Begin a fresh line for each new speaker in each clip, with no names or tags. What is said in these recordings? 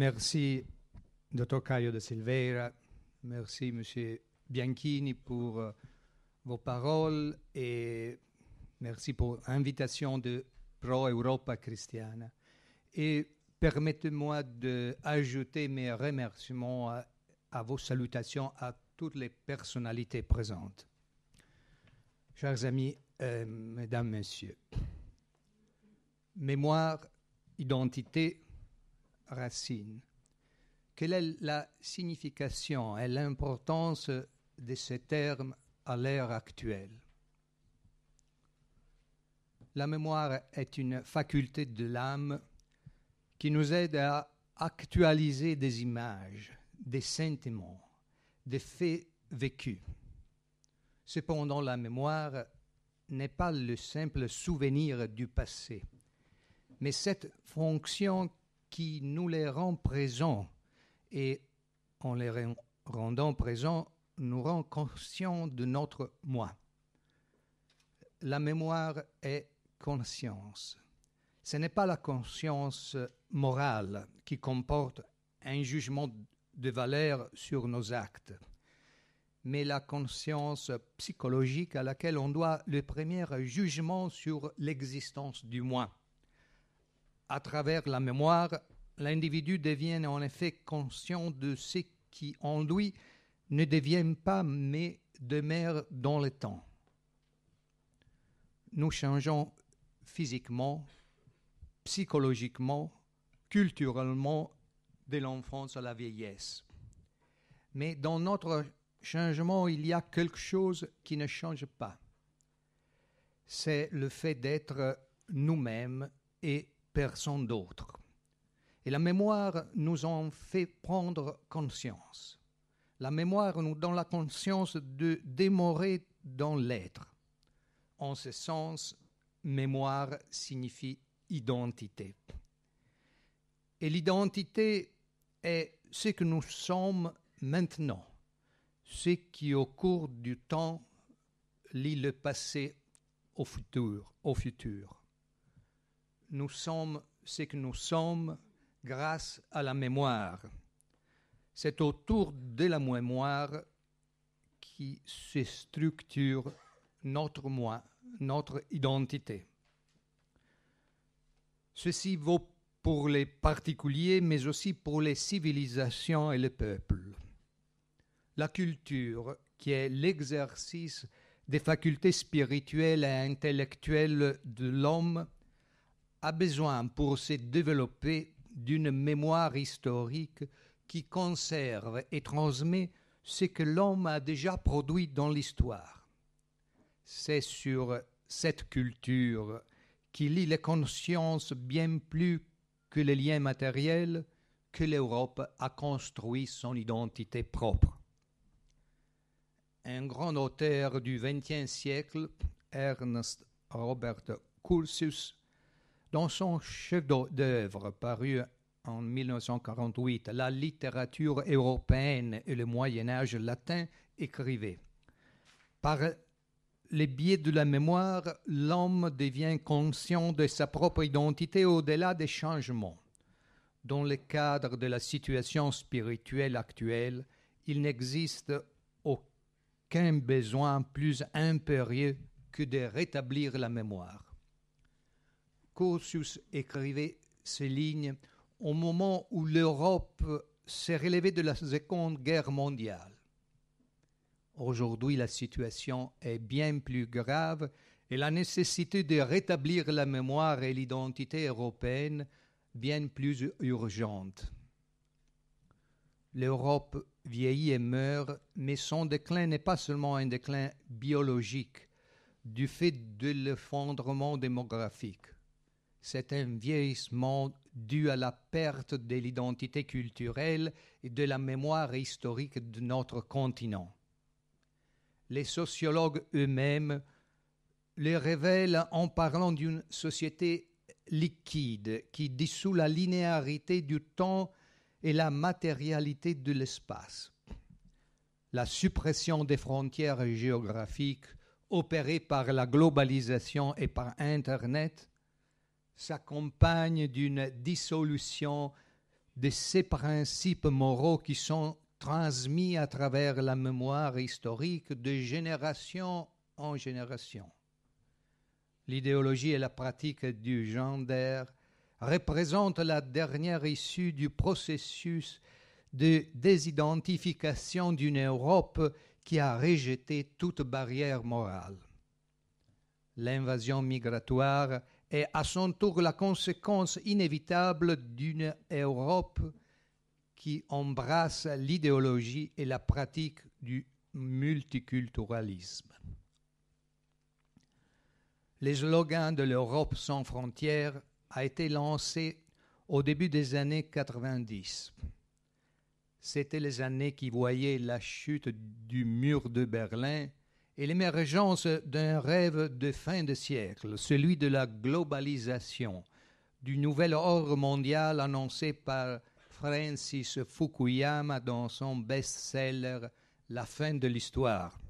Merci, Dr. Caio de Silveira. Merci, M. Bianchini, pour euh, vos paroles et merci pour l'invitation de Pro Europa Christiana. Et permettez-moi d'ajouter mes remerciements à, vos salutations à toutes les personnalités présentes. Chers amis, euh, mesdames, messieurs, mémoire, identité, racine. Quelle est la signification et l'importance de ces termes à l'ère actuelle La mémoire est une faculté de l'âme qui nous aide à actualiser des images, des sentiments, des faits vécus. Cependant, la mémoire n'est pas le simple souvenir du passé, mais cette fonction qui nous les rend présents. Et en les rendant présents, nous rend conscients de notre moi. La mémoire est conscience. Ce n'est pas la conscience morale qui comporte un jugement de valeur sur nos actes, mais la conscience psychologique à laquelle on doit le premier jugement sur l'existence du moi. À travers la mémoire, l'individu devient en effet conscient de ce qui en lui ne devient pas mais demeure dans le temps. Nous changeons physiquement, psychologiquement, culturellement de l'enfance à la vieillesse. Mais dans notre changement, il y a quelque chose qui ne change pas. C'est le fait d'être nous-mêmes et personne d'autre. Et la mémoire nous en fait prendre conscience. La mémoire nous donne la conscience de demeurer dans l'être. En ce sens, mémoire signifie identité. Et l'identité est ce que nous sommes maintenant, ce qui au cours du temps lie le passé au futur, au futur nous sommes ce que nous sommes grâce à la mémoire. C'est autour de la mémoire qui se structure notre moi, notre identité. Ceci vaut pour les particuliers, mais aussi pour les civilisations et les peuples. La culture, qui est l'exercice des facultés spirituelles et intellectuelles de l'homme, a besoin pour se développer d'une mémoire historique qui conserve et transmet ce que l'homme a déjà produit dans l'histoire. C'est sur cette culture qui lie les consciences bien plus que les liens matériels que l'Europe a construit son identité propre. Un grand auteur du XXe siècle, Ernest Robert dans son chef d'œuvre paru en 1948, La littérature européenne et le Moyen Âge latin, écrivait Par les biais de la mémoire, l'homme devient conscient de sa propre identité au-delà des changements. Dans le cadre de la situation spirituelle actuelle, il n'existe aucun besoin plus impérieux que de rétablir la mémoire écrivait ces lignes au moment où l'Europe s'est relevée de la Seconde Guerre mondiale. Aujourd'hui, la situation est bien plus grave et la nécessité de rétablir la mémoire et l'identité européenne bien plus urgente. L'Europe vieillit et meurt, mais son déclin n'est pas seulement un déclin biologique, du fait de l'effondrement démographique. C'est un vieillissement dû à la perte de l'identité culturelle et de la mémoire historique de notre continent. Les sociologues eux-mêmes le révèlent en parlant d'une société liquide qui dissout la linéarité du temps et la matérialité de l'espace. La suppression des frontières géographiques opérée par la globalisation et par Internet s'accompagne d'une dissolution de ces principes moraux qui sont transmis à travers la mémoire historique de génération en génération. L'idéologie et la pratique du gender représentent la dernière issue du processus de désidentification d'une Europe qui a rejeté toute barrière morale. L'invasion migratoire est à son tour la conséquence inévitable d'une Europe qui embrasse l'idéologie et la pratique du multiculturalisme. Les slogans de l'Europe sans frontières a été lancé au début des années 90. C'était les années qui voyaient la chute du mur de Berlin et l'émergence d'un rêve de fin de siècle, celui de la globalisation, du nouvel ordre mondial annoncé par Francis Fukuyama dans son best-seller La fin de l'histoire.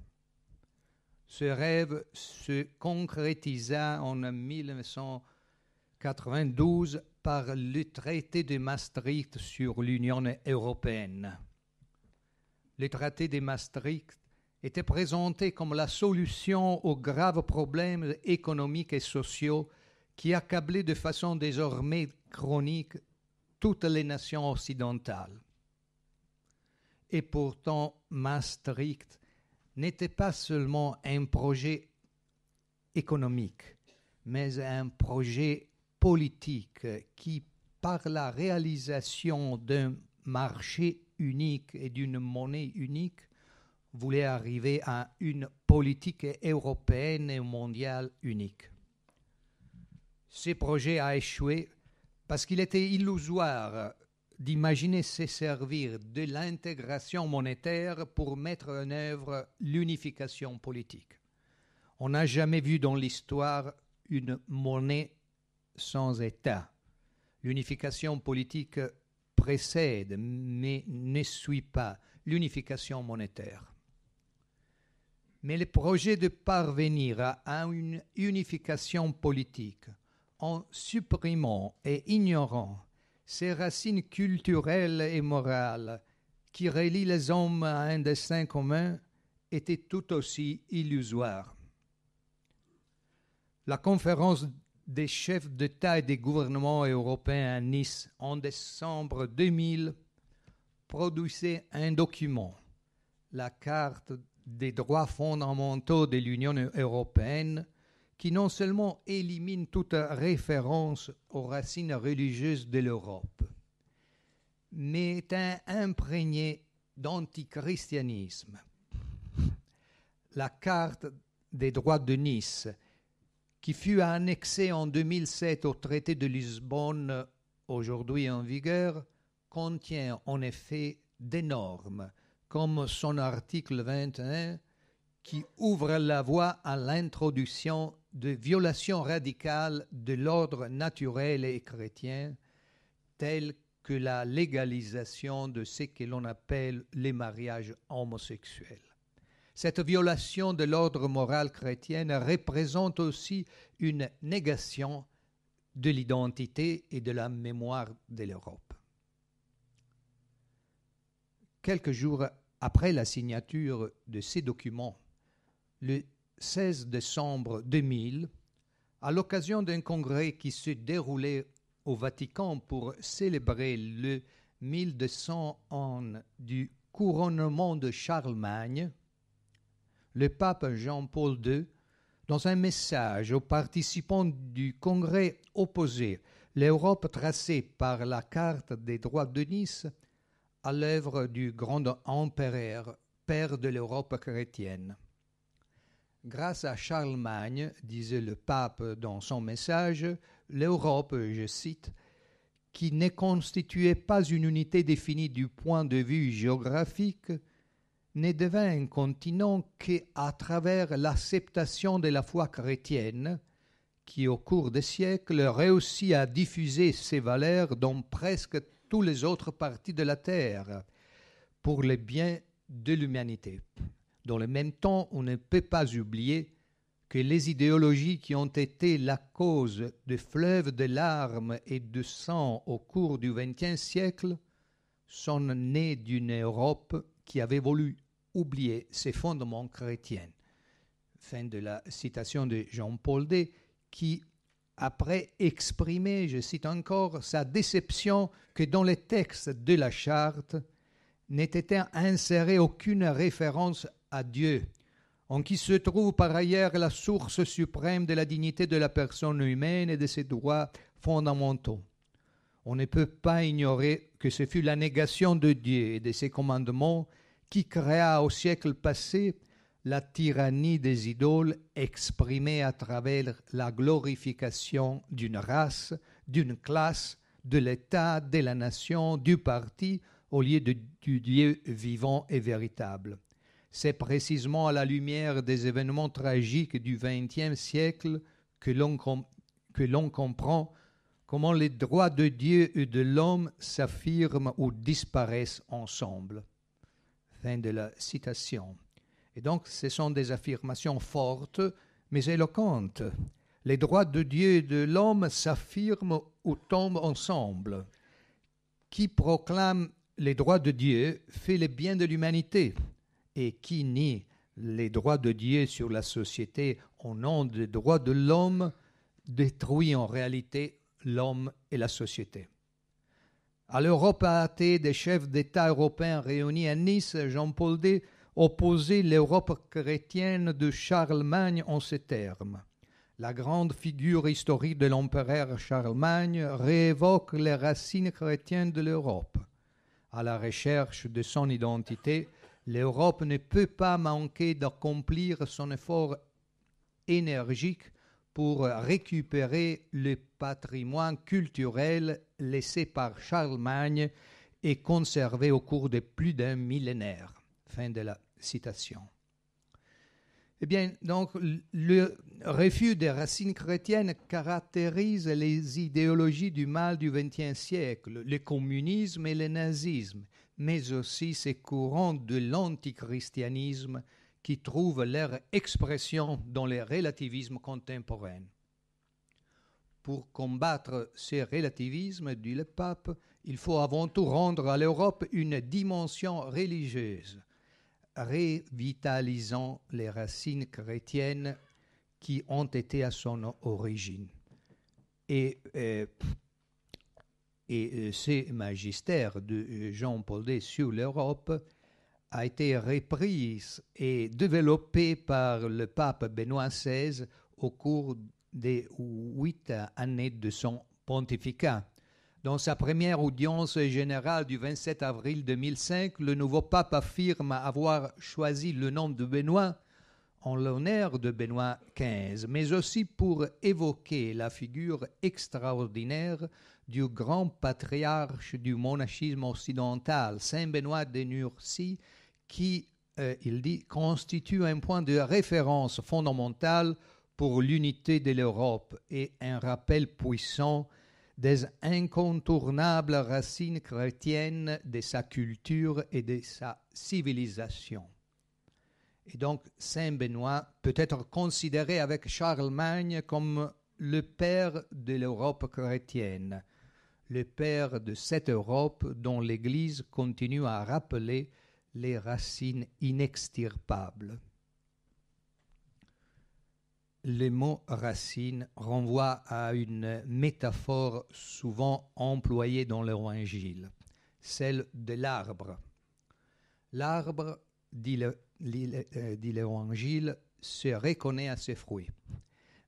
Ce rêve se concrétisa en 1992 par le traité de Maastricht sur l'Union européenne. Le traité de Maastricht était présenté comme la solution aux graves problèmes économiques et sociaux qui accablaient de façon désormais chronique toutes les nations occidentales. Et pourtant, Maastricht n'était pas seulement un projet économique, mais un projet politique qui, par la réalisation d'un marché unique et d'une monnaie unique, voulait arriver à une politique européenne et mondiale unique. Ce projet a échoué parce qu'il était illusoire d'imaginer se servir de l'intégration monétaire pour mettre en œuvre l'unification politique. On n'a jamais vu dans l'histoire une monnaie sans État. L'unification politique précède mais ne suit pas l'unification monétaire. Mais le projet de parvenir à une unification politique en supprimant et ignorant ces racines culturelles et morales qui relient les hommes à un destin commun était tout aussi illusoire. La conférence des chefs d'État et des gouvernements européens à Nice en décembre 2000 produisait un document, la carte des droits fondamentaux de l'Union européenne qui non seulement élimine toute référence aux racines religieuses de l'Europe, mais est imprégné d'antichristianisme. La carte des droits de Nice, qui fut annexée en 2007 au traité de Lisbonne, aujourd'hui en vigueur, contient en effet des normes comme son article 21 qui ouvre la voie à l'introduction de violations radicales de l'ordre naturel et chrétien, telles que la légalisation de ce que l'on appelle les mariages homosexuels. Cette violation de l'ordre moral chrétien représente aussi une négation de l'identité et de la mémoire de l'Europe. Quelques jours après la signature de ces documents, le 16 décembre 2000, à l'occasion d'un congrès qui se déroulait au Vatican pour célébrer le 1200 ans du couronnement de Charlemagne, le pape Jean-Paul II, dans un message aux participants du congrès opposé l'Europe tracée par la carte des droits de Nice, à l'œuvre du grand empereur, père de l'Europe chrétienne. Grâce à Charlemagne, disait le pape dans son message, l'Europe, je cite, qui ne constituait pas une unité définie du point de vue géographique, ne devint un continent qu'à travers l'acceptation de la foi chrétienne, qui au cours des siècles réussit à diffuser ses valeurs dans presque les autres parties de la terre pour le bien de l'humanité. Dans le même temps, on ne peut pas oublier que les idéologies qui ont été la cause de fleuves de larmes et de sang au cours du XXe siècle sont nées d'une Europe qui avait voulu oublier ses fondements chrétiens. Fin de la citation de Jean-Paul D, qui après exprimer, je cite encore, sa déception que dans les textes de la charte n'était insérée aucune référence à Dieu, en qui se trouve par ailleurs la source suprême de la dignité de la personne humaine et de ses droits fondamentaux. On ne peut pas ignorer que ce fut la négation de Dieu et de ses commandements qui créa au siècle passé la tyrannie des idoles exprimée à travers la glorification d'une race, d'une classe, de l'État, de la nation, du parti, au lieu de, du Dieu vivant et véritable. C'est précisément à la lumière des événements tragiques du XXe siècle que l'on, comprend comment les droits de Dieu et de l'homme s'affirment ou disparaissent ensemble. Fin de la citation donc ce sont des affirmations fortes, mais éloquentes. Les droits de Dieu et de l'homme s'affirment ou tombent ensemble. Qui proclame les droits de Dieu fait le bien de l'humanité, et qui nie les droits de Dieu sur la société au nom des droits de l'homme détruit en réalité l'homme et la société. À l'Europe athée des chefs d'État européens réunis à Nice, Jean-Paul II opposer l'Europe chrétienne de Charlemagne en ces termes. La grande figure historique de l'empereur Charlemagne réévoque les racines chrétiennes de l'Europe. À la recherche de son identité, l'Europe ne peut pas manquer d'accomplir son effort énergique pour récupérer le patrimoine culturel laissé par Charlemagne et conservé au cours de plus d'un millénaire. Fin de la citation. Eh bien, donc, le refus des racines chrétiennes caractérise les idéologies du mal du XXe siècle, le communisme et le nazisme, mais aussi ces courants de l'antichristianisme qui trouvent leur expression dans les relativismes contemporains. Pour combattre ces relativismes, dit le pape, il faut avant tout rendre à l'Europe une dimension religieuse révitalisant les racines chrétiennes qui ont été à son origine. Et, euh, euh, ce magistère de euh, Jean-Paul II sur l'Europe a été repris et développé par le pape Benoît XVI au cours des huit années de son pontificat. Dans sa première audience générale du 27 avril 2005, le nouveau pape affirme avoir choisi le nom de Benoît en l'honneur de Benoît XV, mais aussi pour évoquer la figure extraordinaire du grand patriarche du monachisme occidental, Saint Benoît de Nursie, qui, euh, il dit, constitue un point de référence fondamental pour l'unité de l'Europe et un rappel puissant des incontournables racines chrétiennes de sa culture et de sa civilisation. Et donc Saint Benoît peut être considéré avec Charlemagne comme le père de l'Europe chrétienne, le père de cette Europe dont l'Église continue à rappeler les racines inextirpables le mot racine renvoie à une métaphore souvent employée dans l'Évangile, celle de l'arbre. L'arbre, dit l'Évangile, euh, se reconnaît à ses fruits.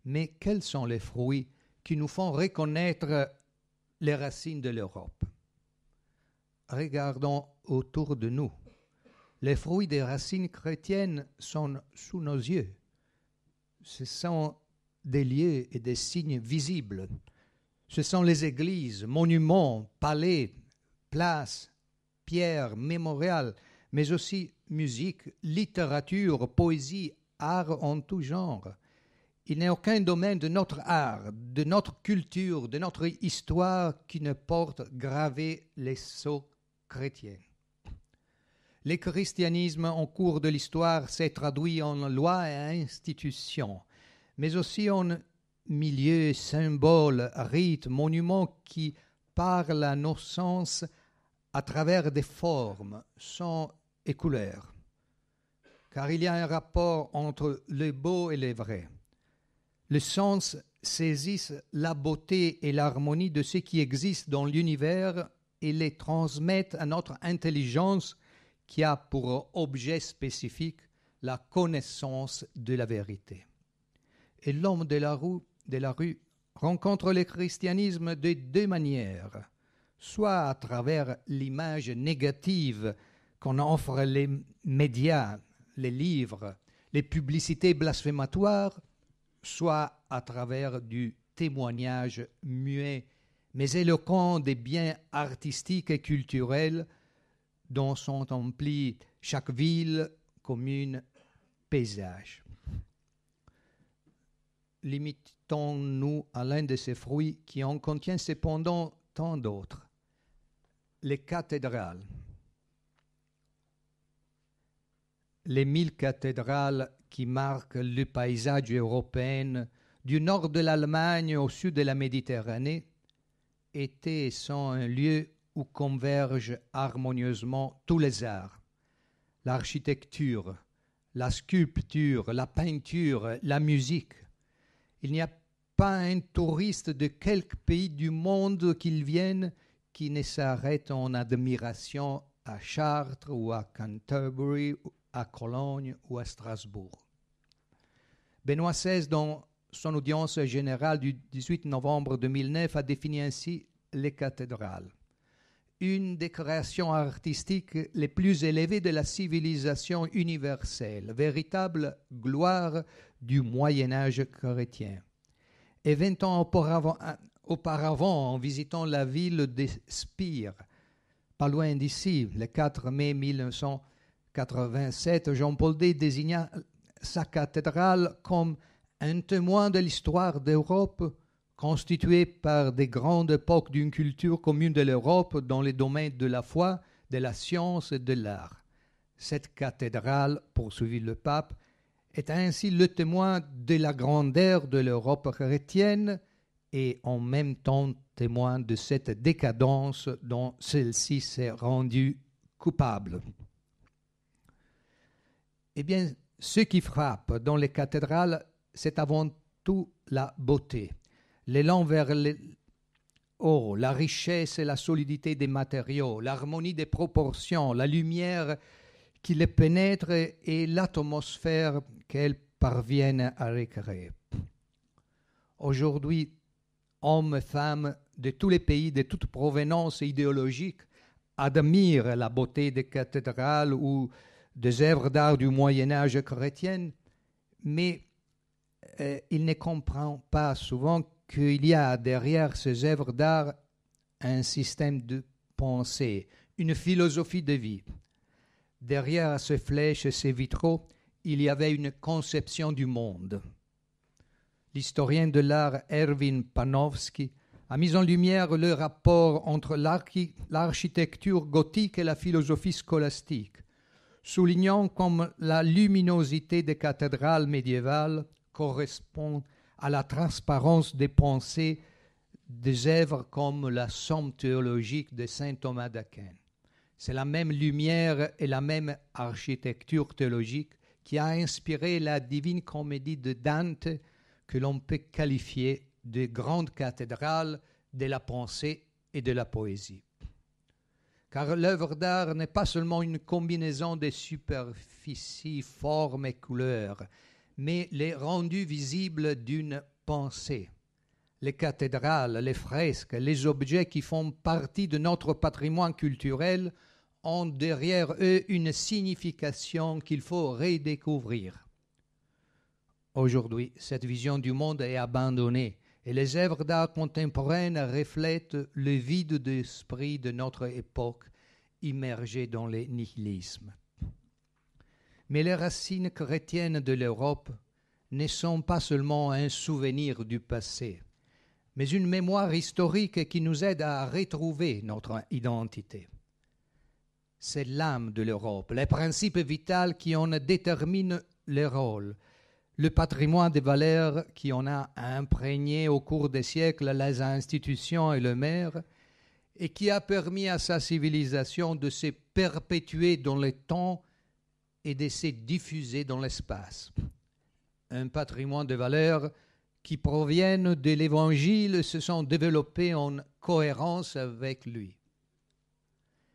Mais quels sont les fruits qui nous font reconnaître les racines de l'Europe Regardons autour de nous. Les fruits des racines chrétiennes sont sous nos yeux ce sont des lieux et des signes visibles. Ce sont les églises, monuments, palais, places, pierres, mémorials, mais aussi musique, littérature, poésie, art en tout genre. Il n'y a aucun domaine de notre art, de notre culture, de notre histoire qui ne porte gravé les sceaux chrétiens le christianisme en cours de l'histoire s'est traduit en lois et institutions, mais aussi en milieux, symboles, rites, monuments qui, à nos sens, à travers des formes, sons et couleurs. Car il y a un rapport entre le beau et le vrai. Les sens saisissent la beauté et l'harmonie de ce qui existe dans l'univers et les transmettent à notre intelligence qui a pour objet spécifique la connaissance de la vérité. Et l'homme de la rue, de la rue rencontre le christianisme de deux manières, soit à travers l'image négative qu'on offre les médias, les livres, les publicités blasphématoires, soit à travers du témoignage muet mais éloquent des biens artistiques et culturels dont sont emplis chaque ville, commune, paysage. Limitons-nous à l'un de ces fruits qui en contient cependant tant d'autres, les cathédrales. Les mille cathédrales qui marquent le paysage européen du nord de l'Allemagne au sud de la Méditerranée étaient sans un lieu où convergent harmonieusement tous les arts. L'architecture, la sculpture, la peinture, la musique. Il n'y a pas un touriste de quelque pays du monde qu'il vienne qui ne s'arrête en admiration à Chartres ou à Canterbury, à Cologne ou à Strasbourg. Benoît XVI, dans son audience générale du 18 novembre 2009, a défini ainsi les cathédrales une des créations artistiques les plus élevées de la civilisation universelle, véritable gloire du Moyen Âge chrétien. Et vingt ans auparavant, en visitant la ville de Spire, pas loin d'ici, le 4 mai 1987, Jean-Paul II désigna sa cathédrale comme un témoin de l'histoire d'Europe constituée par des grandes époques d'une culture commune de l'Europe dans les domaines de la foi, de la science et de l'art. Cette cathédrale, poursuivit le pape, est ainsi le témoin de la grandeur de l'Europe chrétienne et en même temps témoin de cette décadence dont celle-ci s'est rendue coupable. Eh bien, ce qui frappe dans les cathédrales, c'est avant tout la beauté l'élan vers le Oh, la richesse et la solidité des matériaux, l'harmonie des proportions, la lumière qui les pénètre et l'atmosphère qu'elles parviennent à recréer. Aujourd'hui, hommes et femmes de tous les pays, de toute provenance idéologique, admirent la beauté des cathédrales ou des œuvres d'art du Moyen Âge chrétien, mais euh, ils ne comprennent pas souvent qu'il y a derrière ces œuvres d'art un système de pensée, une philosophie de vie. Derrière ces flèches et ces vitraux, il y avait une conception du monde. L'historien de l'art Erwin Panofsky a mis en lumière le rapport entre l'architecture gothique et la philosophie scolastique, soulignant comme la luminosité des cathédrales médiévales correspond à la transparence des pensées des œuvres comme la somme théologique de saint Thomas d'Aquin. C'est la même lumière et la même architecture théologique qui a inspiré la divine comédie de Dante que l'on peut qualifier de grande cathédrale de la pensée et de la poésie. Car l'œuvre d'art n'est pas seulement une combinaison de superficies, formes et couleurs, mais les rendus visibles d'une pensée. Les cathédrales, les fresques, les objets qui font partie de notre patrimoine culturel ont derrière eux une signification qu'il faut redécouvrir. Aujourd'hui, cette vision du monde est abandonnée et les œuvres d'art contemporaines reflètent le vide d'esprit de notre époque immergée dans les nihilismes. Mais les racines chrétiennes de l'Europe ne sont pas seulement un souvenir du passé, mais une mémoire historique qui nous aide à retrouver notre identité. C'est l'âme de l'Europe, les principes vitaux qui en déterminent le rôle, le patrimoine des valeurs qui en a imprégné au cours des siècles les institutions et le maire, et qui a permis à sa civilisation de se perpétuer dans les temps et de se diffuser dans l'espace. Un patrimoine de valeurs qui proviennent de l'Évangile se sont développées en cohérence avec lui.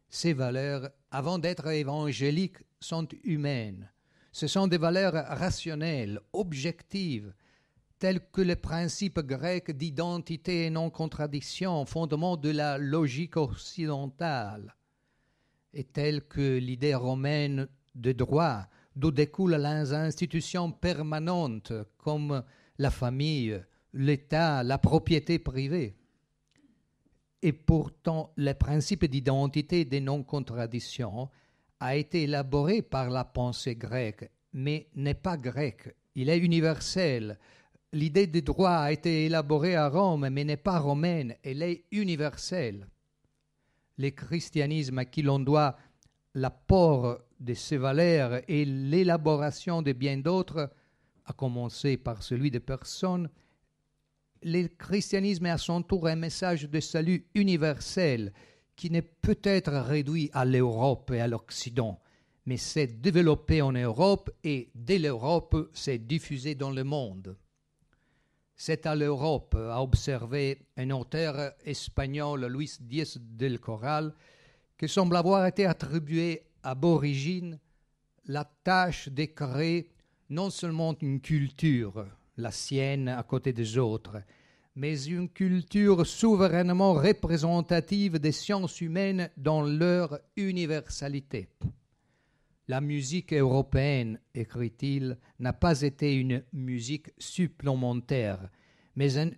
Ces valeurs, avant d'être évangéliques, sont humaines. Ce sont des valeurs rationnelles, objectives, telles que les principes grecs d'identité et non-contradiction, fondement de la logique occidentale, et telles que l'idée romaine de droit d'où découlent les institutions permanentes comme la famille, l'État, la propriété privée. Et pourtant, le principe d'identité des non-contradictions a été élaboré par la pensée grecque, mais n'est pas grec. Il est universel. L'idée des droits a été élaborée à Rome, mais n'est pas romaine. Elle est universelle. Le christianisme à qui l'on doit l'apport de ses valeurs et l'élaboration de bien d'autres, à commencer par celui des personnes, le christianisme est à son tour un message de salut universel qui n'est peut-être réduit à l'Europe et à l'Occident, mais s'est développé en Europe et dès l'Europe s'est diffusé dans le monde. C'est à l'Europe, a observé un auteur espagnol, Luis Diez del Corral, que semble avoir été attribué aborigine la tâche de créer non seulement une culture, la sienne à côté des autres, mais une culture souverainement représentative des sciences humaines dans leur universalité. La musique européenne, écrit-il, n'a pas été une musique supplémentaire, mais un,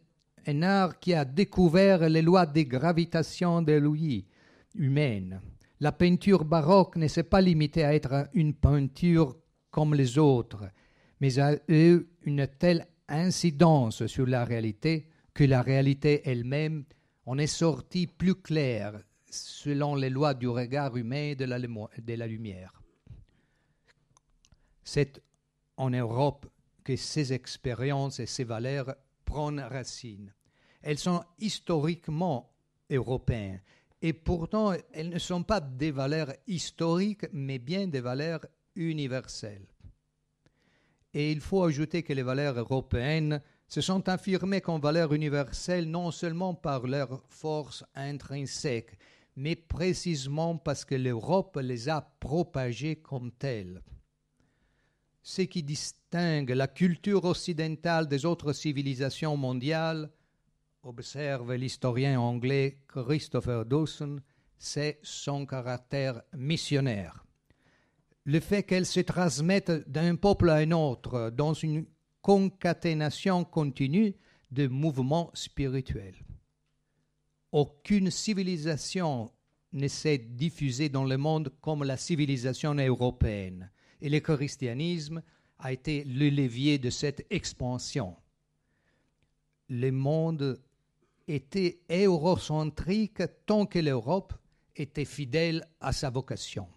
art qui a découvert les lois des gravitation de l'ouïe humaine, la peinture baroque ne s'est pas limitée à être une peinture comme les autres, mais a eu une telle incidence sur la réalité que la réalité elle-même en est sortie plus claire selon les lois du regard humain et de la, de la lumière. C'est en Europe que ces expériences et ces valeurs prennent racine. Elles sont historiquement européennes et pourtant, elles ne sont pas des valeurs historiques, mais bien des valeurs universelles. Et il faut ajouter que les valeurs européennes se sont affirmées comme valeurs universelles non seulement par leur force intrinsèque, mais précisément parce que l'Europe les a propagées comme telles. Ce qui distingue la culture occidentale des autres civilisations mondiales, observe l'historien anglais Christopher Dawson, c'est son caractère missionnaire. Le fait qu'elle se transmette d'un peuple à un autre dans une concaténation continue de mouvements spirituels. Aucune civilisation ne s'est diffusée dans le monde comme la civilisation européenne, et le christianisme a été le levier de cette expansion. Le monde était eurocentrique tant que l'Europe était fidèle à sa vocation.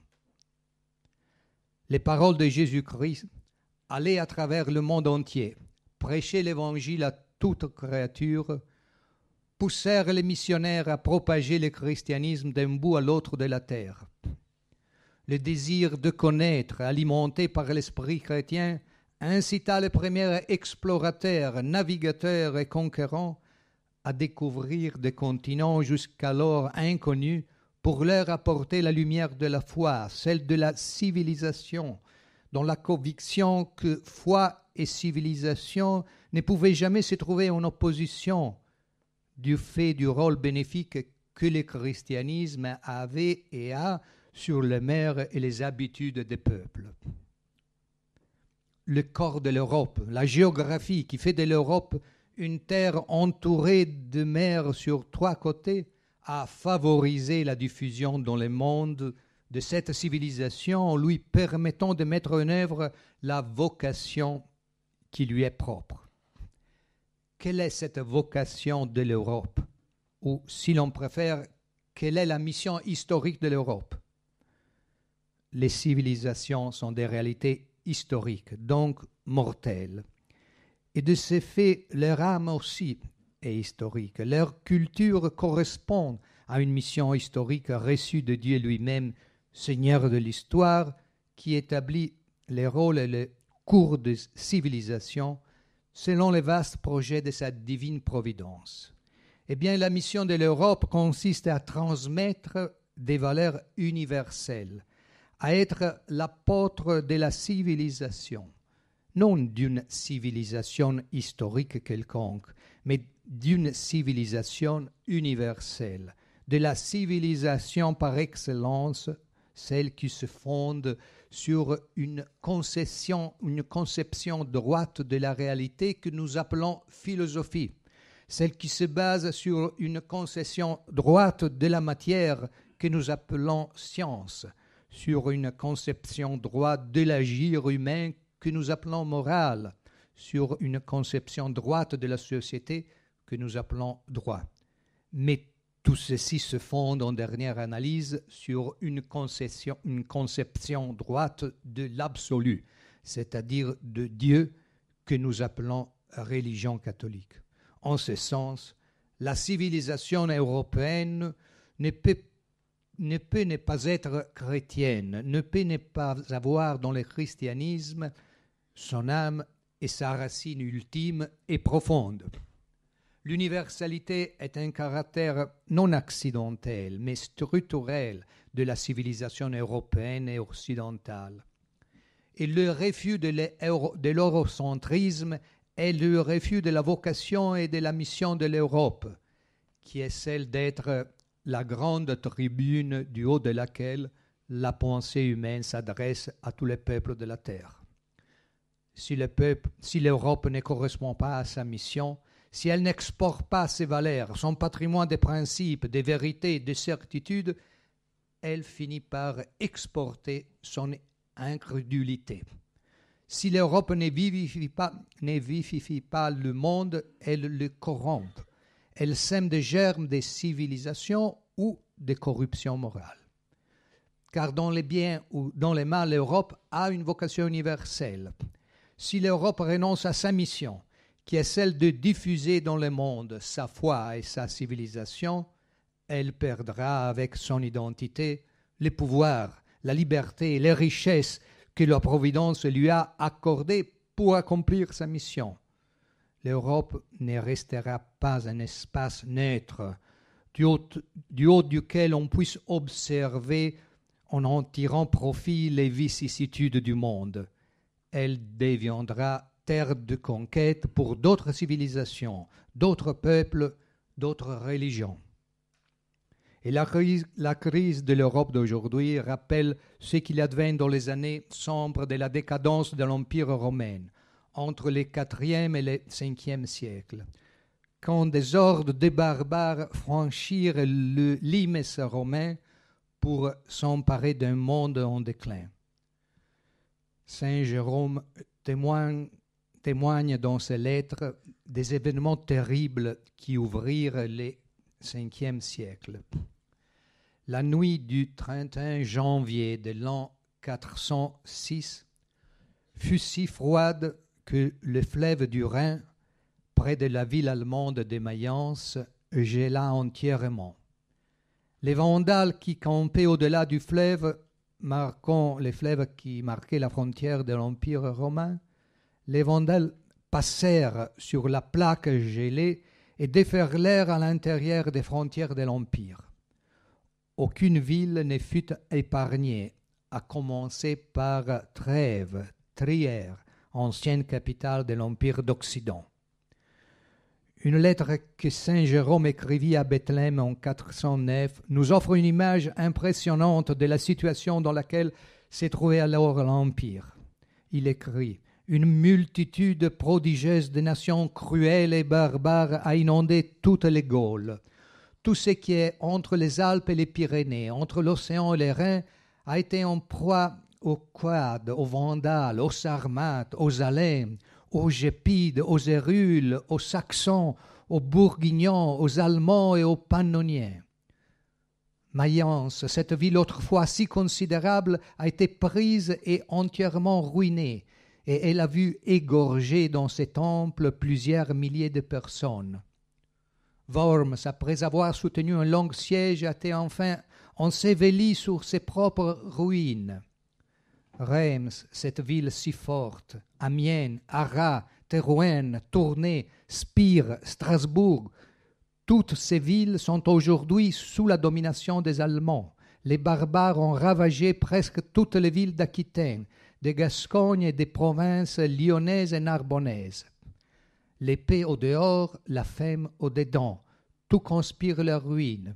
Les paroles de Jésus-Christ allaient à travers le monde entier, prêcher l'Évangile à toute créature, poussèrent les missionnaires à propager le christianisme d'un bout à l'autre de la terre. Le désir de connaître, alimenté par l'esprit chrétien, incita les premiers explorateurs, navigateurs et conquérants à découvrir des continents jusqu'alors inconnus pour leur apporter la lumière de la foi, celle de la civilisation, dans la conviction que foi et civilisation ne pouvaient jamais se trouver en opposition du fait du rôle bénéfique que le christianisme avait et a sur les mers et les habitudes des peuples. Le corps de l'Europe, la géographie qui fait de l'Europe une terre entourée de mers sur trois côtés a favorisé la diffusion dans le monde de cette civilisation en lui permettant de mettre en œuvre la vocation qui lui est propre. Quelle est cette vocation de l'Europe Ou si l'on préfère, quelle est la mission historique de l'Europe Les civilisations sont des réalités historiques, donc mortelles. Et de ce fait, leur âme aussi est historique. Leur culture correspond à une mission historique reçue de Dieu lui-même, Seigneur de l'histoire, qui établit les rôles et les cours de civilisation selon les vastes projets de sa divine providence. Eh bien, la mission de l'Europe consiste à transmettre des valeurs universelles, à être l'apôtre de la civilisation non d'une civilisation historique quelconque, mais d'une civilisation universelle, de la civilisation par excellence, celle qui se fonde sur une conception droite de la réalité que nous appelons philosophie, celle qui se base sur une conception droite de la matière que nous appelons science, sur une conception droite de l'agir humain que nous appelons morale, sur une conception droite de la société que nous appelons droit. Mais tout ceci se fonde en dernière analyse sur une, conception une conception droite de l'absolu, c'est-à-dire de Dieu que nous appelons religion catholique. En ce sens, la civilisation européenne ne peut, ne peut ne pas être chrétienne, ne peut ne pas avoir dans le christianisme son âme et sa racine ultime et profonde. L'universalité est un caractère non accidentel, mais structurel de la civilisation européenne et occidentale. Et le refus de l'eurocentrisme est le refus de la vocation et de la mission de l'Europe, qui est celle d'être la grande tribune du haut de laquelle la pensée humaine s'adresse à tous les peuples de la Terre si l'Europe ne correspond pas à sa mission, si elle n'exporte pas ses valeurs, son patrimoine des principes, des vérités, des certitudes, elle finit par exporter son incrédulité. Si l'Europe ne vivifie, pas, ne vivifie pas le monde, elle le corrompt. Elle sème des germes des civilisations ou des corruptions morales. Car dans les biens ou dans les mal, l'Europe a une vocation universelle si l'Europe renonce à sa mission, qui est celle de diffuser dans le monde sa foi et sa civilisation, elle perdra avec son identité les pouvoirs, la liberté et les richesses que la Providence lui a accordées pour accomplir sa mission. L'Europe ne restera pas un espace neutre, du haut duquel on puisse observer, en en tirant profit, les vicissitudes du monde elle deviendra terre de conquête pour d'autres civilisations, d'autres peuples, d'autres religions. Et la crise, de l'Europe d'aujourd'hui rappelle ce qu'il advint dans les années sombres de la décadence de l'Empire romain, entre les IVe et les Ve siècles, quand des ordres de barbares franchirent le limes romain pour s'emparer d'un monde en déclin. Saint Jérôme témoigne, dans ses lettres des événements terribles qui ouvrirent les cinquième siècle. La nuit du 31 janvier de l'an 406 fut si froide que le fleuve du Rhin, près de la ville allemande de Mayence, gela entièrement. Les Vandales qui campaient au-delà du fleuve marquant les fleuves qui marquaient la frontière de l'Empire romain, les Vandales passèrent sur la plaque gelée et déferlèrent à l'intérieur des frontières de l'Empire. Aucune ville ne fut épargnée, à commencer par Trèves, Trier, ancienne capitale de l'Empire d'Occident. Une lettre que saint Jérôme écrivit à Bethléem en 409 nous offre une image impressionnante de la situation dans laquelle s'est trouvé alors l'Empire. Il écrit Une multitude prodigieuse de nations cruelles et barbares a inondé toutes les Gaules. Tout ce qui est entre les Alpes et les Pyrénées, entre l'océan et les Rhin, a été en proie aux Quades, aux Vandales, aux Sarmates, aux Alènes, aux Gépides, aux Érules, aux Saxons, aux Bourguignons, aux Allemands et aux Pannoniens. Mayence, cette ville autrefois si considérable, a été prise et entièrement ruinée, et elle a vu égorger dans ses temples plusieurs milliers de personnes. Worms, après avoir soutenu un long siège, a été enfin enseveli sur ses propres ruines. Reims, cette ville si forte, Amiens, Arras, Terouenne, Tournai, Spire, Strasbourg, toutes ces villes sont aujourd'hui sous la domination des Allemands. Les barbares ont ravagé presque toutes les villes d'Aquitaine, de Gascogne et des provinces lyonnaises et narbonnaises. L'épée au dehors, la femme au dedans, tout conspire leur ruine.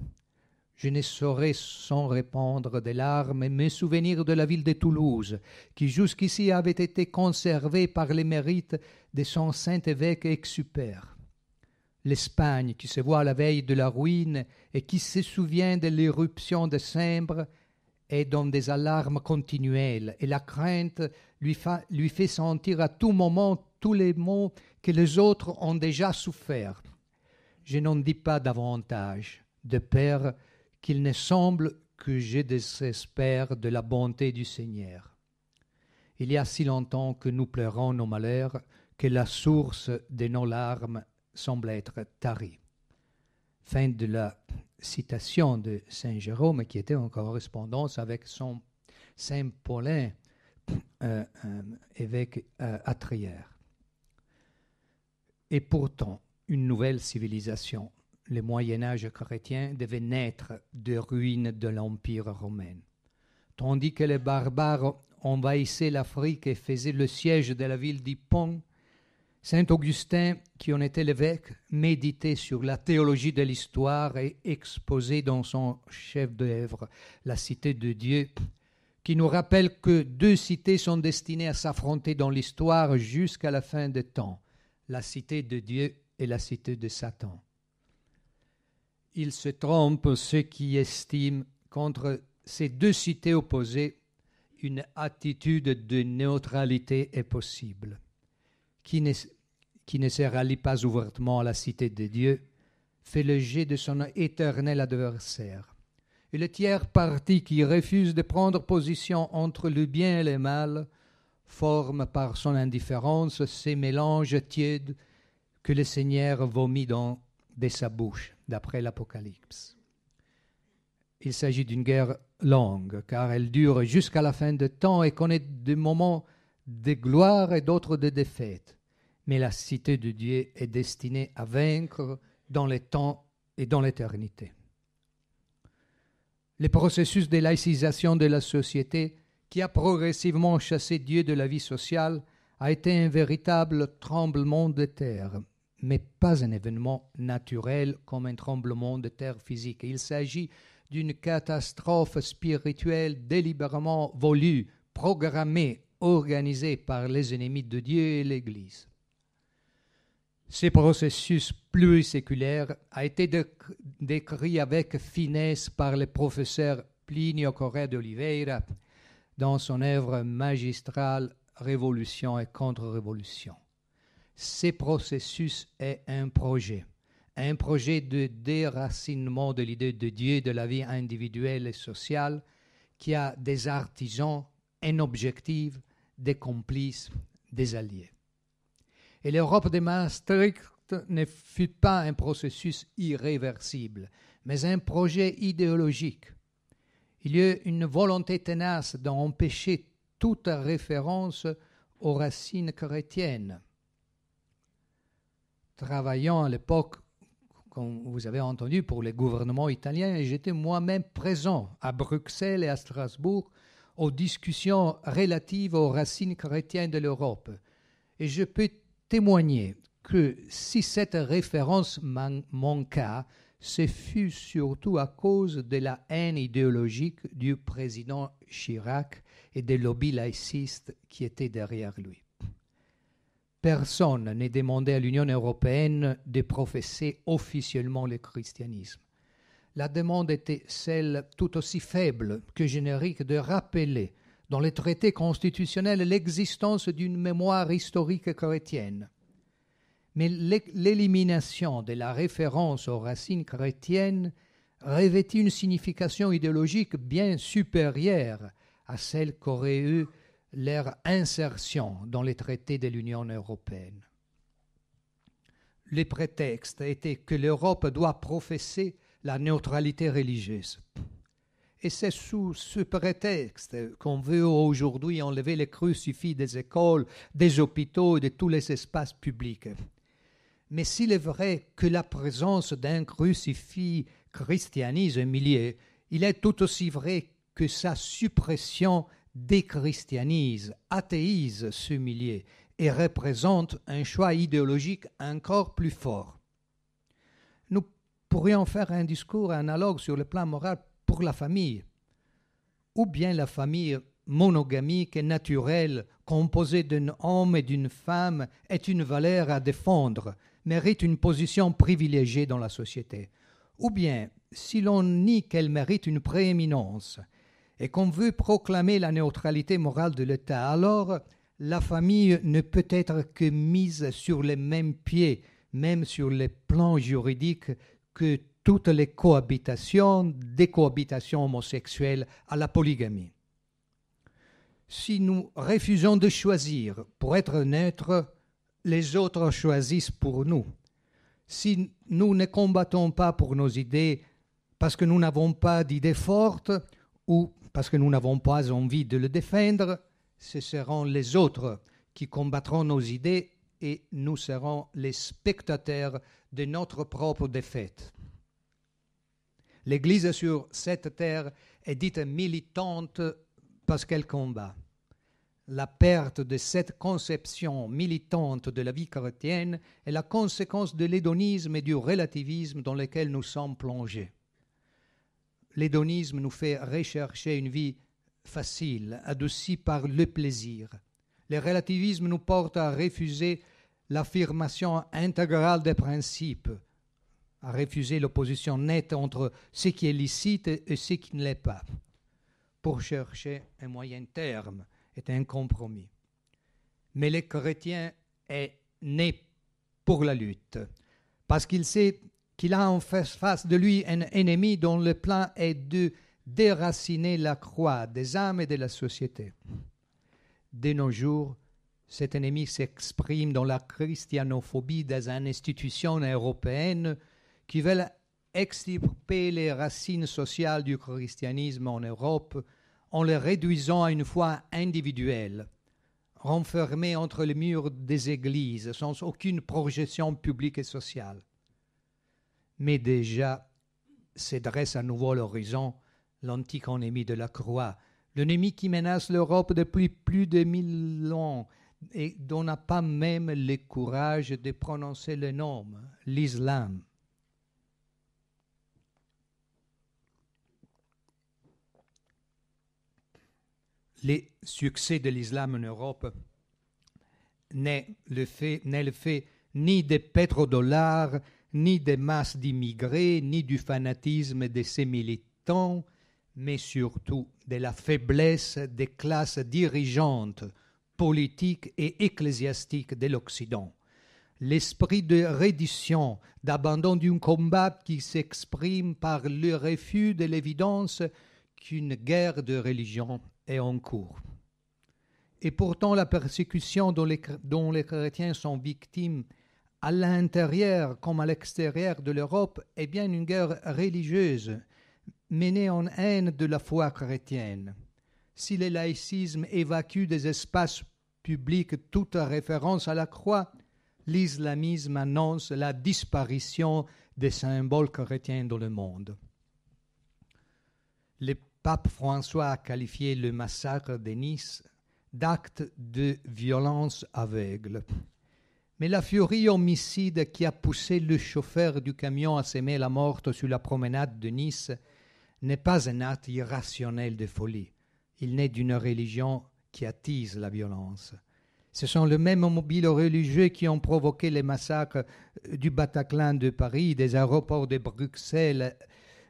Je ne saurais sans répandre des larmes mes souvenirs de la ville de Toulouse, qui jusqu'ici avait été conservée par les mérites de son saint évêque Exupère. L'Espagne, qui se voit à la veille de la ruine et qui se souvient de l'éruption de cimbre est dans des alarmes continuelles, et la crainte lui, lui fait sentir à tout moment tous les maux que les autres ont déjà souffert. Je n'en dis pas davantage, de père qu'il ne semble que je désespère de la bonté du Seigneur. Il y a si longtemps que nous pleurons nos malheurs que la source de nos larmes semble être tarie. Fin de la citation de Saint Jérôme qui était en correspondance avec son Saint Paulin, euh, euh, évêque euh, à Trier. Et pourtant, une nouvelle civilisation le Moyen Âge chrétien devait naître de ruines de l'Empire romain. Tandis que les barbares envahissaient l'Afrique et faisaient le siège de la ville d'Hippon, Saint Augustin, qui en était l'évêque, méditait sur la théologie de l'histoire et exposait dans son chef d'œuvre La Cité de Dieu, qui nous rappelle que deux cités sont destinées à s'affronter dans l'histoire jusqu'à la fin des temps, la Cité de Dieu et la Cité de Satan il se trompe ceux qui estiment qu'entre ces deux cités opposées une attitude de neutralité est possible, qui ne, se rallie pas ouvertement à la cité de Dieu, fait le jet de son éternel adversaire. Et le tiers parti qui refuse de prendre position entre le bien et le mal forme par son indifférence ces mélanges tièdes que le Seigneur vomit dans de sa bouche d'après l'Apocalypse. Il s'agit d'une guerre longue, car elle dure jusqu'à la fin de temps et connaît des moments de gloire et d'autres de défaite. Mais la cité de Dieu est destinée à vaincre dans les temps et dans l'éternité. Le processus de laïcisation de la société, qui a progressivement chassé Dieu de la vie sociale, a été un véritable tremblement de terre mais pas un événement naturel comme un tremblement de terre physique. Il s'agit d'une catastrophe spirituelle délibérément voulue, programmée, organisée par les ennemis de Dieu et l'Église. Ce processus plus séculaire a été décrit avec finesse par le professeur Plinio Correa de Oliveira dans son œuvre magistrale Révolution et contre-révolution. Ce processus est un projet, un projet de déracinement de l'idée de Dieu de la vie individuelle et sociale qui a des artisans, un objectif, des complices, des alliés. Et l'Europe de Maastricht ne fut pas un processus irréversible, mais un projet idéologique. Il y a une volonté tenace d'empêcher toute référence aux racines chrétiennes, travaillant à l'époque, comme vous avez entendu, pour les gouvernements italiens, j'étais moi-même présent à Bruxelles et à Strasbourg aux discussions relatives aux racines chrétiennes de l'Europe. Et je peux témoigner que si cette référence manqua, ce fut surtout à cause de la haine idéologique du président Chirac et des lobbies laïcistes qui étaient derrière lui personne n'est demandé à l'Union européenne de professer officiellement le christianisme. La demande était celle tout aussi faible que générique de rappeler dans les traités constitutionnels l'existence d'une mémoire historique chrétienne. Mais l'élimination de la référence aux racines chrétiennes revêtit une signification idéologique bien supérieure à celle qu'aurait eue leur insertion dans les traités de l'Union européenne. Le prétexte était que l'Europe doit professer la neutralité religieuse. Et c'est sous ce prétexte qu'on veut aujourd'hui enlever les crucifix des écoles, des hôpitaux et de tous les espaces publics. Mais s'il est vrai que la présence d'un crucifix christianise un millier, il est tout aussi vrai que sa suppression déchristianise, athéise ce milieu et représente un choix idéologique encore plus fort. Nous pourrions faire un discours, analogue sur le plan moral pour la famille, ou bien la famille monogamique et naturelle, composée d'un homme et d'une femme, est une valeur à défendre, mérite une position privilégiée dans la société, ou bien, si l'on nie qu'elle mérite une prééminence, et qu'on veut proclamer la neutralité morale de l'État, alors la famille ne peut être que mise sur les mêmes pieds, même sur les plans juridiques, que toutes les cohabitations, des cohabitations homosexuelles à la polygamie. Si nous refusons de choisir pour être neutres, les autres choisissent pour nous. Si nous ne combattons pas pour nos idées parce que nous n'avons pas d'idées fortes, ou parce que nous n'avons pas envie de le défendre, ce seront les autres qui combattront nos idées et nous serons les spectateurs de notre propre défaite. L'Église sur cette terre est dite militante parce qu'elle combat. La perte de cette conception militante de la vie chrétienne est la conséquence de l'hédonisme et du relativisme dans lesquels nous sommes plongés l'hédonisme nous fait rechercher une vie facile, adoucie par le plaisir. Le relativisme nous porte à refuser l'affirmation intégrale des principes, à refuser l'opposition nette entre ce qui est licite et ce qui ne l'est pas, pour chercher un moyen terme est un compromis. Mais le chrétien est né pour la lutte, parce qu'il sait qu'il a en face de lui un ennemi dont le plan est de déraciner la croix des âmes et de la société. De nos jours, cet ennemi s'exprime dans la christianophobie des institutions européennes qui veulent extirper les racines sociales du christianisme en Europe en les réduisant à une foi individuelle, renfermée entre les murs des églises sans aucune projection publique et sociale mais déjà se dresse à nouveau l'horizon, l'antique ennemi de la croix, l'ennemi qui menace l'Europe depuis plus de mille ans et dont n'a pas même le courage de prononcer le nom, l'islam. Les succès de l'islam en Europe n'est le fait, n'est fait ni des pétrodollars, ni des masses d'immigrés, ni du fanatisme de ses militants, mais surtout de la faiblesse des classes dirigeantes, politiques et ecclésiastiques de l'Occident. L'esprit de reddition, d'abandon d'un combat qui s'exprime par le refus de l'évidence qu'une guerre de religion est en cours. Et pourtant la persécution dont dont les chrétiens sont victimes à l'intérieur comme à l'extérieur de l'Europe est bien une guerre religieuse menée en haine de la foi chrétienne. Si le laïcisme évacue des espaces publics toute référence à la croix, l'islamisme annonce la disparition des symboles chrétiens dans le monde. Le pape François a qualifié le massacre de Nice d'acte de violence aveugle. Mais la furie homicide qui a poussé le chauffeur du camion à s'aimer la morte sur la promenade de Nice n'est pas un acte irrationnel de folie. Il naît d'une religion qui attise la violence. Ce sont les mêmes mobiles religieux qui ont provoqué les massacres euh, du Bataclan de Paris, des aéroports de Bruxelles,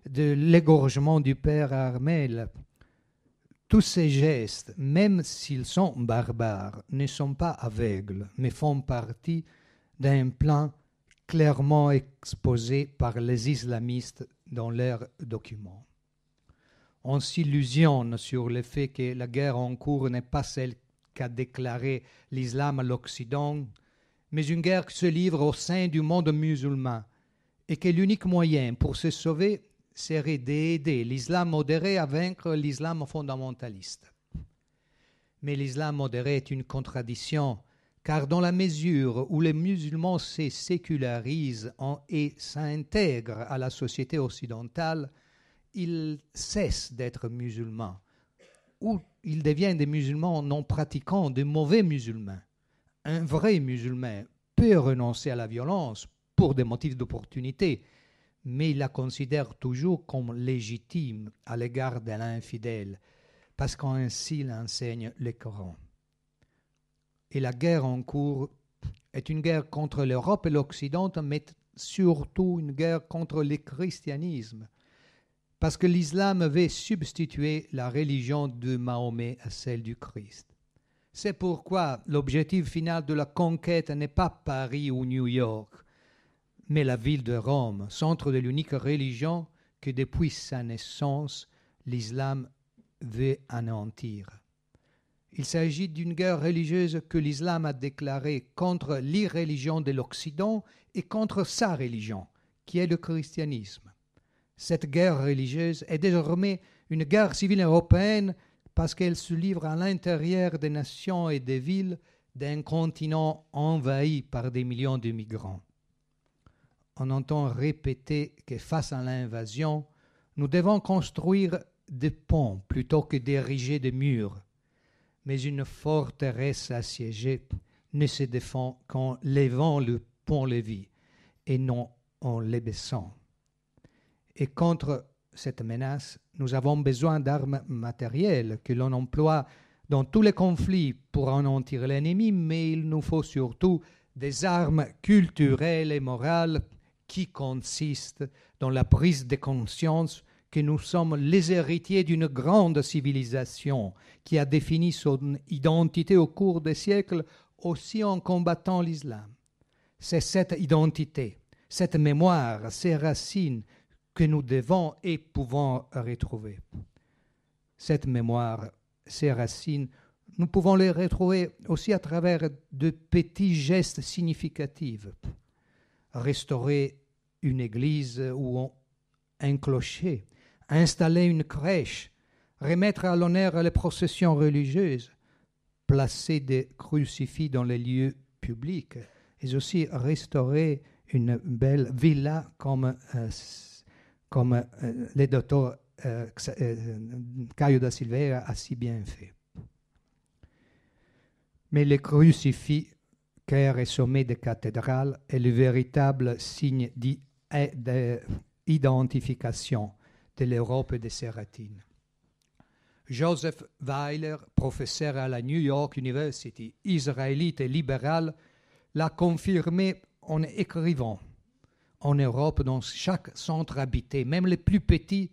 de l'égorgement du père Armel, tous ces gestes, même s'ils sont barbares, ne sont pas aveugles, mais font partie d'un plan clairement exposé par les islamistes dans leurs documents. On s'illusionne sur le fait que la guerre en cours n'est pas celle qu'a déclarée l'islam à l'Occident, mais une guerre qui se livre au sein du monde musulman, et que l'unique moyen pour se sauver serait d'aider l'islam modéré à vaincre l'islam fondamentaliste. Mais l'islam modéré est une contradiction, car dans la mesure où les musulmans se sécularisent et s'intègrent à la société occidentale, ils cessent d'être musulmans, ou ils deviennent des musulmans non pratiquants, des mauvais musulmans. Un vrai musulman peut renoncer à la violence pour des motifs d'opportunité, mais il la considère toujours comme légitime à l'égard de l'infidèle, parce qu'ainsi l'enseigne le Coran. Et la guerre en cours est une guerre contre l'Europe et l'Occident, mais surtout une guerre contre le christianisme, parce que l'islam veut substituer la religion de Mahomet à celle du Christ. C'est pourquoi l'objectif final de la conquête n'est pas Paris ou New York, mais la ville de Rome, centre de l'unique religion que depuis sa naissance l'islam veut anéantir. Il s'agit d'une guerre religieuse que l'islam a déclarée contre l'irreligion de l'Occident et contre sa religion, qui est le christianisme. Cette guerre religieuse est désormais une guerre civile européenne parce qu'elle se livre à l'intérieur des nations et des villes d'un continent envahi par des millions de migrants on entend répéter que face à l'invasion, nous devons construire des ponts plutôt que d'ériger des murs. Mais une forteresse assiégée ne se défend qu'en levant le pont-levis et non en baissant. Et contre cette menace, nous avons besoin d'armes matérielles que l'on emploie dans tous les conflits pour anéantir l'ennemi, mais il nous faut surtout des armes culturelles et morales qui consiste dans la prise de conscience que nous sommes les héritiers d'une grande civilisation qui a défini son identité au cours des siècles aussi en combattant l'islam. C'est cette identité, cette mémoire, ces racines que nous devons et pouvons retrouver. Cette mémoire, ces racines, nous pouvons les retrouver aussi à travers de petits gestes significatifs restaurer une église ou un clocher, installer une crèche, remettre à l'honneur les processions religieuses, placer des crucifix dans les lieux publics, et aussi restaurer une belle villa comme, euh, comme euh, le docteur euh, Caio da Silveira a si bien fait. Mais les crucifix Caire et sommet des cathédrales est le véritable signe d'identification de l'Europe et de ses Joseph Weiler, professeur à la New York University, israélite et libéral, l'a confirmé en écrivant En Europe, dans chaque centre habité, même les plus petits,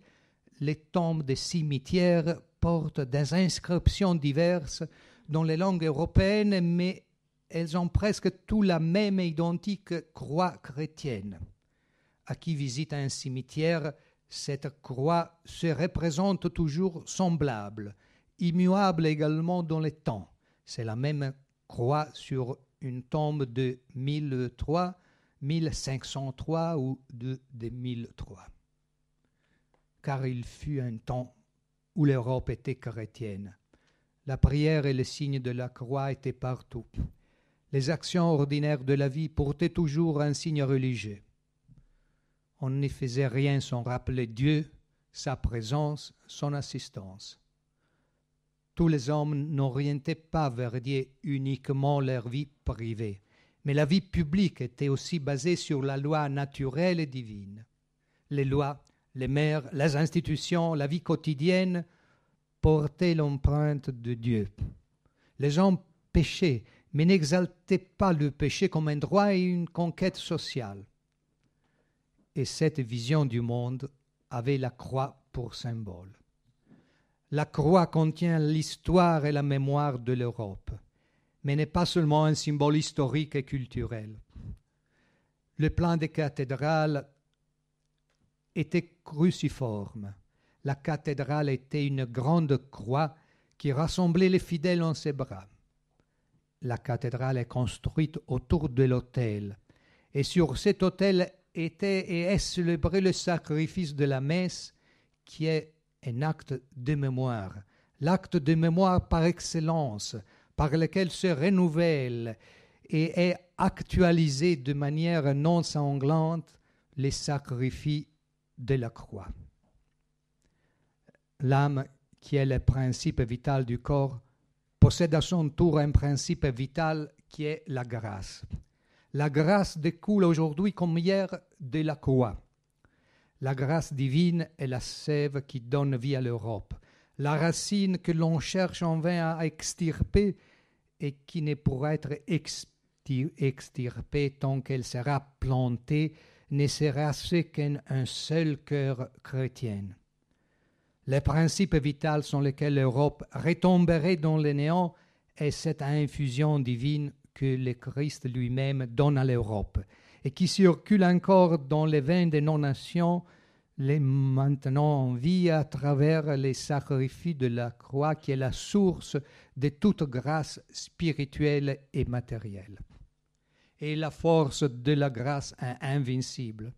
les tombes des cimetières portent des inscriptions diverses dans les langues européennes, mais elles ont presque tout la même identique croix chrétienne. À qui visite un cimetière, cette croix se représente toujours semblable, immuable également dans les temps. C'est la même croix sur une tombe de 1003, 1503 ou de 2003. Car il fut un temps où l'Europe était chrétienne. La prière et le signe de la croix étaient partout les actions ordinaires de la vie portaient toujours un signe religieux. On ne faisait rien sans rappeler Dieu, sa présence, son assistance. Tous les hommes n'orientaient pas vers Dieu uniquement leur vie privée, mais la vie publique était aussi basée sur la loi naturelle et divine. Les lois, les mères, les institutions, la vie quotidienne portaient l'empreinte de Dieu. Les hommes péchaient mais n'exaltait pas le péché comme un droit et une conquête sociale. Et cette vision du monde avait la croix pour symbole. La croix contient l'histoire et la mémoire de l'Europe, mais n'est pas seulement un symbole historique et culturel. Le plan des cathédrales était cruciforme. La cathédrale était une grande croix qui rassemblait les fidèles en ses bras. La cathédrale est construite autour de l'autel, et sur cet autel était et est célébré le sacrifice de la messe, qui est un acte de mémoire, l'acte de mémoire par excellence, par lequel se renouvelle et est actualisé de manière non sanglante les sacrifices de la croix. L'âme, qui est le principe vital du corps, possède à son tour un principe vital qui est la grâce. La grâce découle aujourd'hui comme hier de la croix. La grâce divine est la sève qui donne vie à l'Europe, la racine que l'on cherche en vain à extirper et qui ne pourra être extirpée tant qu'elle sera plantée, ne sera ce qu'un seul cœur chrétien. Les principes vitaux sans lesquels l'Europe retomberait dans le néant est cette infusion divine que le Christ lui-même donne à l'Europe et qui circule encore dans les veines des non-nations, les maintenant en vie à travers les sacrifices de la croix qui est la source de toute grâce spirituelle et matérielle. Et la force de la grâce est invincible.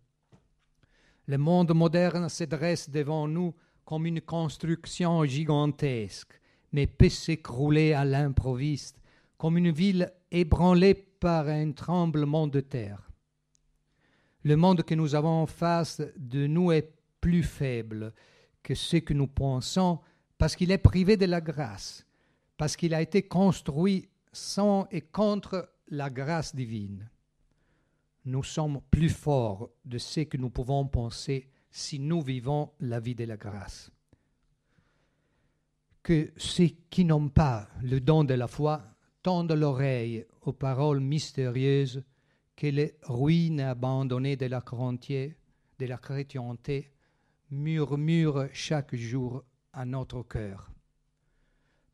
Le monde moderne se dresse devant nous comme une construction gigantesque, mais peut s'écrouler à l'improviste, comme une ville ébranlée par un tremblement de terre. Le monde que nous avons en face de nous est plus faible que ce que nous pensons parce qu'il est privé de la grâce, parce qu'il a été construit sans et contre la grâce divine. Nous sommes plus forts de ce que nous pouvons penser si nous vivons la vie de la grâce. Que ceux qui n'ont pas le don de la foi tendent l'oreille aux paroles mystérieuses que les ruines abandonnées de la, de la chrétienté murmurent chaque jour à notre cœur.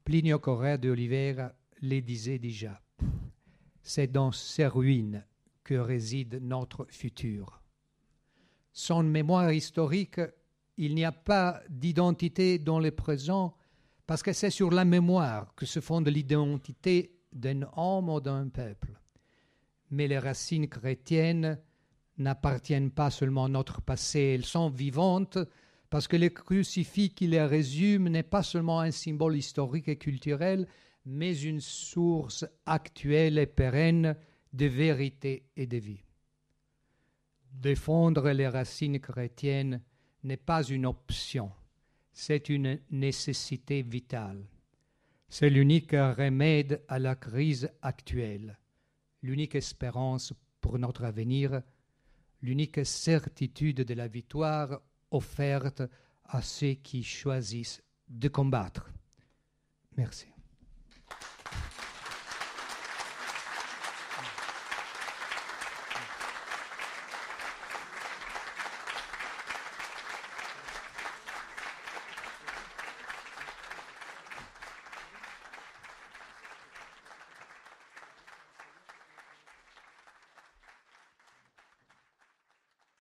Plinio Correa de Oliveira les disait déjà. C'est dans ces ruines que réside notre futur sans mémoire historique, il n'y a pas d'identité dans le présent, parce que c'est sur la mémoire que se fonde l'identité d'un homme ou d'un peuple. Mais les racines chrétiennes n'appartiennent pas seulement à notre passé, elles sont vivantes, parce que le crucifix qui les résume n'est pas seulement un symbole historique et culturel, mais une source actuelle et pérenne de vérité et de vie défendre les racines chrétiennes n'est pas une option, c'est une nécessité vitale. C'est l'unique remède à la crise actuelle, l'unique espérance pour notre avenir, l'unique certitude de la victoire offerte à ceux qui choisissent de combattre. Merci.